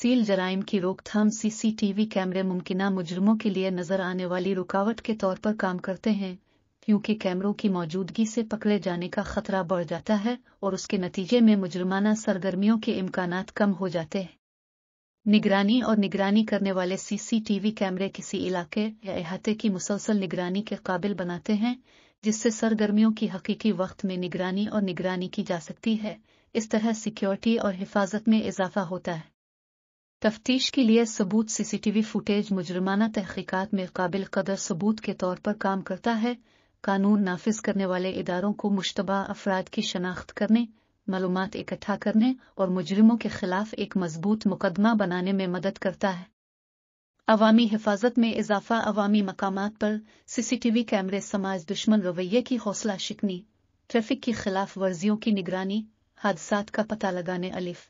seal जराइम की रोकथाम CCTV कैमरे मुमकिन मुजरमों के लिए नजर आने वाली रुकावट के तौर पर काम करते हैं क्योंकि कैमरों की मौजूदगी से पकड़े जाने का खतरा बढ़ जाता है और उसके नतीजे में मुजरमाना सरगर्मियों के इम्कान कम हो जाते हैं निगरानी और निगरानी करने वाले सीसीटीवी कैमरे किसी इलाके या अहाते की मुसलसल निगरानी के काबिल बनाते हैं जिससे सरगर्मियों की हकीकी वक्त में निगरानी और निगरानी की जा सकती है इस तरह सिक्योरिटी और हिफाजत में इजाफा होता है तफ्तीश के लिए सबूत सीसीटीवी फुटेज मुजरमाना तहकीकत में काबिल कदर सबूत के तौर पर काम करता है कानून नाफिज करने वाले इदारों को मुशतबा अफराद की शनाख्त करने मालूम इकट्ठा करने और मुजरिमों के खिलाफ एक मजबूत मुकदमा बनाने में मदद करता है अवामी हिफाजत में इजाफा अवामी मकाम पर सीसीटीवी कैमरे समाज दुश्मन रवैये की हौसला शिकनी ट्रैफिक की खिलाफ वर्जियों की निगरानी हादसा का पता लगाने अलिफ